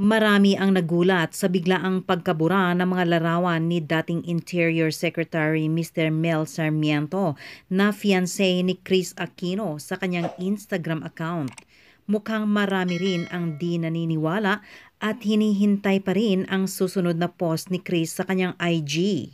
Marami ang nagulat sa biglaang pagkabura ng mga larawan ni dating Interior Secretary Mr. Mel Sarmiento na fiancé ni Chris Aquino sa kanyang Instagram account. Mukhang marami rin ang di naniniwala at hinihintay pa rin ang susunod na post ni Chris sa kanyang IG.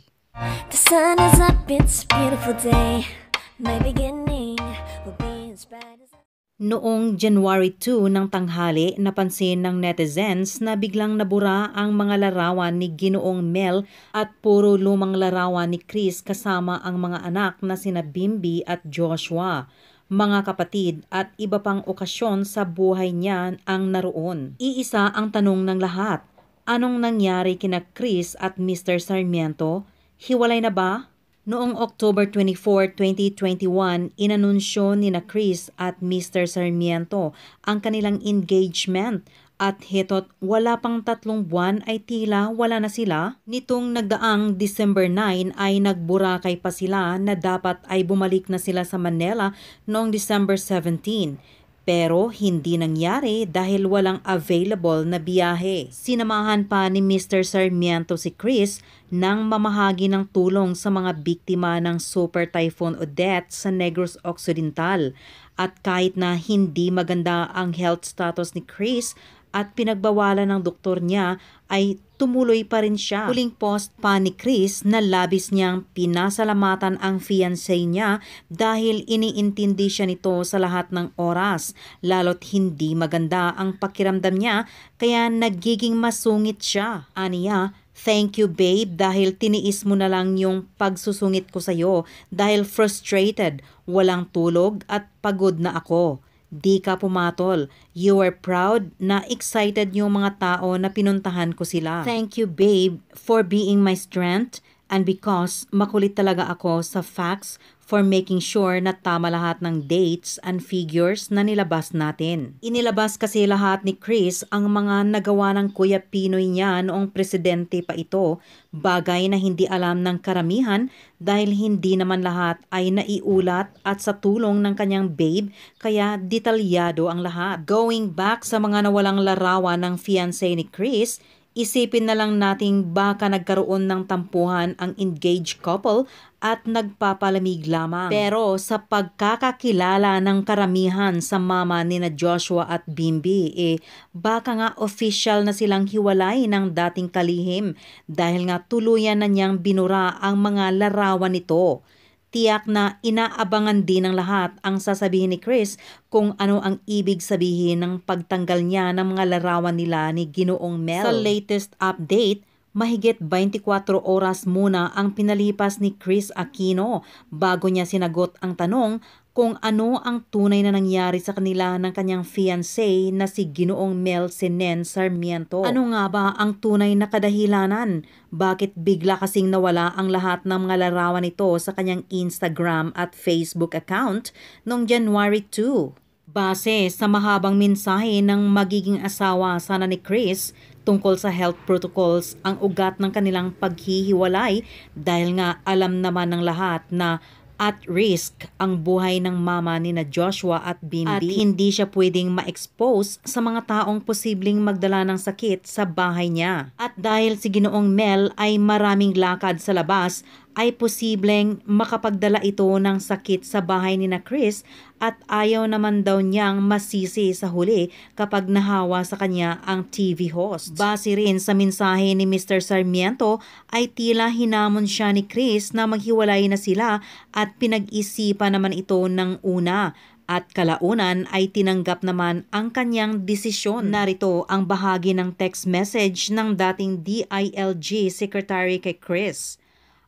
The sun is up, it's a beautiful day. My beginning will be as bright as... Noong January 2 ng tanghali, napansin ng netizens na biglang nabura ang mga larawan ni Ginoong Mel at puro lumang larawan ni Chris kasama ang mga anak na sina Bimby at Joshua mga kapatid at iba pang okasyon sa buhay niyan ang naroon. Iisa ang tanong ng lahat, anong nangyari kina Chris at Mr. Sarmiento? Hiwalay na ba? Noong October 24, 2021, inanunsyo ni na Chris at Mr. Sarmiento ang kanilang engagement at heto't wala pang tatlong buwan ay tila wala na sila. Nitong nagdaang December 9 ay nagburakay pa sila na dapat ay bumalik na sila sa Manila noong December 17. Pero hindi nangyari dahil walang available na biyahe. Sinamahan pa ni Mr. Sarmiento si Chris nang mamahagi ng tulong sa mga biktima ng Super Typhoon Odette sa Negros Occidental. At kahit na hindi maganda ang health status ni Chris at pinagbawalan ng doktor niya ay tumuloy pa rin siya. Huling post pa ni Chris na labis niyang pinasalamatan ang fiancé niya dahil iniintindi siya nito sa lahat ng oras. Lalo't hindi maganda ang pakiramdam niya kaya nagiging masungit siya. Aniya, Thank you babe dahil tiniis mo na lang yung pagsusungit ko sa iyo dahil frustrated, walang tulog at pagod na ako. Di ka pumatol. You are proud na excited yung mga tao na pinuntahan ko sila. Thank you, babe, for being my strength and because makulit talaga ako sa facts for making sure na tama lahat ng dates and figures na nilabas natin. Inilabas kasi lahat ni Chris ang mga nagawa ng Kuya Pinoy niya noong presidente pa ito, bagay na hindi alam ng karamihan dahil hindi naman lahat ay naiulat at sa tulong ng kanyang babe kaya detalyado ang lahat. Going back sa mga nawalang larawan ng fiancé ni Chris, Isipin na lang nating baka nagkaroon ng tampuhan ang engaged couple at nagpapalamig lamang. Pero sa pagkakakilala ng karamihan sa mama ni na Joshua at Bimbi, eh baka nga official na silang hiwalay ng dating kalihim dahil nga tuluyan na niyang binura ang mga larawan nito. Tiyak na inaabangan din ng lahat ang sasabihin ni Chris kung ano ang ibig sabihin ng pagtanggal niya ng mga larawan nila ni Ginoong Mel. Sa latest update, mahigit 24 oras muna ang pinalipas ni Chris Aquino bago niya sinagot ang tanong kung ano ang tunay na nangyari sa kanila ng kanyang fiancé na si Ginoong Mel Senen Sarmiento. Ano nga ba ang tunay na kadahilanan? Bakit bigla kasing nawala ang lahat ng mga larawan nito sa kanyang Instagram at Facebook account noong January 2? Base sa mahabang mensahe ng magiging asawa sana ni Chris tungkol sa health protocols ang ugat ng kanilang paghihiwalay dahil nga alam naman ng lahat na at risk ang buhay ng mama ni na Joshua at Bindi at hindi siya pwedeng ma-expose sa mga taong posibleng magdala ng sakit sa bahay niya. At dahil si Ginoong Mel ay maraming lakad sa labas ay posibleng makapagdala ito ng sakit sa bahay ni na Chris at ayaw naman daw niyang masisi sa huli kapag nahawa sa kanya ang TV host. Base rin sa mensahe ni Mr. Sarmiento ay tila hinamon siya ni Chris na maghiwalay na sila at pinag-isipan naman ito ng una at kalaunan ay tinanggap naman ang kanyang desisyon. Narito ang bahagi ng text message ng dating DILG Secretary kay Chris.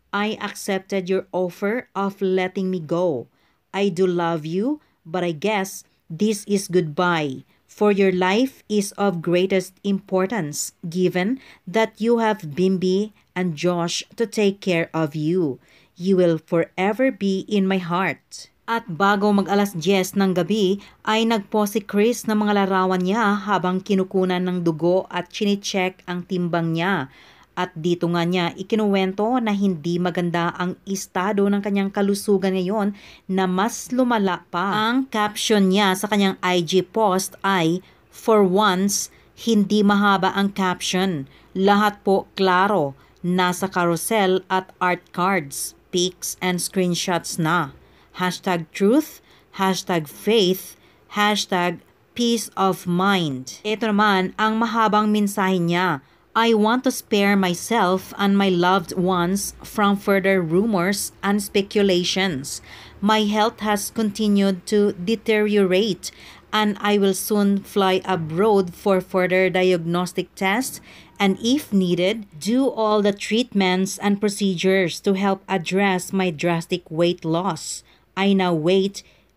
I accepted your offer of letting me go. I do love you, but I guess this is goodbye, for your life is of greatest importance, given that you have Bimbi and Josh to take care of you. You will forever be in my heart. At bago mag alas 10 ng gabi ay nagpo si Chris ng mga larawan niya habang kinukunan ng dugo at chinecheck ang timbang niya. At dito nga niya ikinuwento na hindi maganda ang estado ng kanyang kalusugan ngayon na mas lumala pa. Ang caption niya sa kanyang IG post ay, For once, hindi mahaba ang caption. Lahat po klaro, nasa carousel at art cards, pics and screenshots na. Hashtag truth, hashtag faith, hashtag peace of mind. Ito naman ang mahabang mensahe niya I want to spare myself and my loved ones from further rumors and speculations. My health has continued to deteriorate, and I will soon fly abroad for further diagnostic tests and, if needed, do all the treatments and procedures to help address my drastic weight loss. I now weigh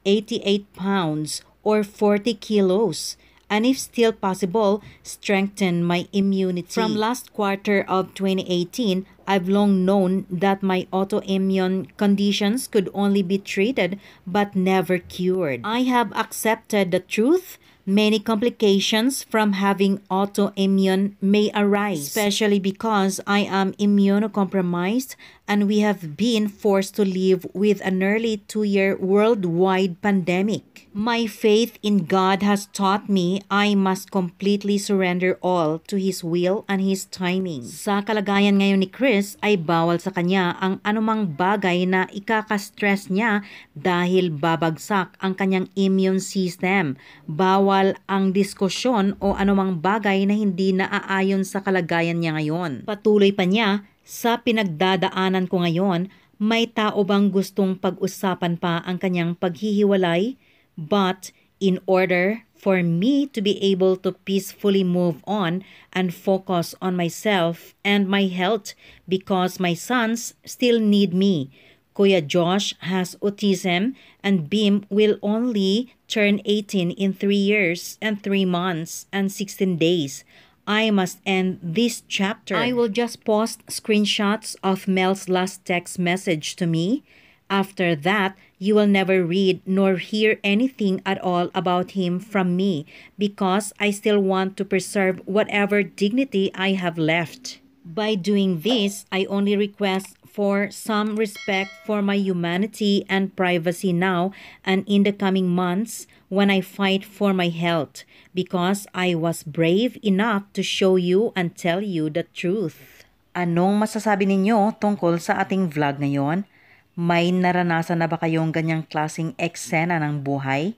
88 pounds or 40 kilos and if still possible, strengthen my immunity. From last quarter of 2018, I've long known that my autoimmune conditions could only be treated but never cured. I have accepted the truth many complications from having autoimmune may arise, especially because I am immunocompromised and we have been forced to live with a nearly two year worldwide pandemic. My faith in God has taught me I must completely surrender all to His will and His timing. Sa kalagayan ngayon ni Chris ay bawal sa kanya ang anumang bagay na ikaka-stress niya dahil babagsak ang kanyang immune system. Bawal ang diskusyon o anumang bagay na hindi naaayon sa kalagayan niya ngayon. Patuloy pa niya, sa pinagdadaanan ko ngayon, may tao bang gustong pag-usapan pa ang kanyang paghihiwalay? But in order for me to be able to peacefully move on and focus on myself and my health because my sons still need me. Kuya Josh has autism and Bim will only turn 18 in 3 years and 3 months and 16 days. I must end this chapter. I will just post screenshots of Mel's last text message to me. After that, you will never read nor hear anything at all about him from me because I still want to preserve whatever dignity I have left. By doing this, I only request for some respect for my humanity and privacy now and in the coming months when I fight for my health because I was brave enough to show you and tell you the truth. Anong masasabi ninyo tungkol sa ating vlog ngayon? May naranasan na ba kayong ganyang klasing eksena ng buhay?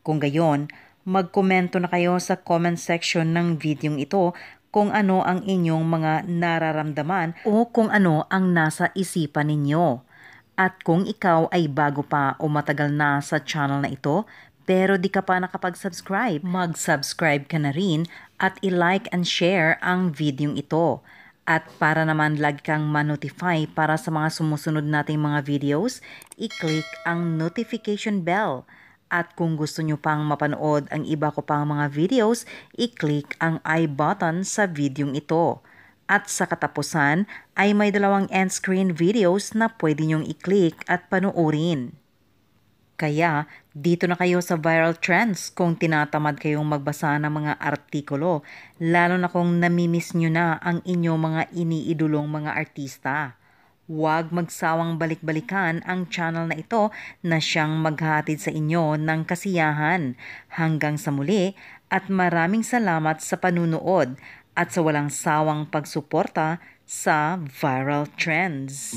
Kung gayon, magkomento na kayo sa comment section ng videong ito kung ano ang inyong mga nararamdaman o kung ano ang nasa isipan ninyo. At kung ikaw ay bago pa o matagal na sa channel na ito, pero di ka pa nakapag-subscribe, mag-subscribe ka na rin at i-like and share ang video ito. At para naman lagi kang ma-notify para sa mga sumusunod nating mga videos, i-click ang notification bell at kung gusto nyo pang mapanood ang iba ko pang mga videos, i-click ang i button sa videong ito. At sa katapusan ay may dalawang end screen videos na pwede nyong i-click at panoorin. Kaya dito na kayo sa viral trends kung tinatamad kayong magbasa ng mga artikulo, lalo na kung namimiss nyo na ang inyong mga iniidolong mga artista. Huwag magsawang balik-balikan ang channel na ito na siyang maghatid sa inyo ng kasiyahan. Hanggang sa muli at maraming salamat sa panunood at sa walang sawang pagsuporta sa Viral Trends.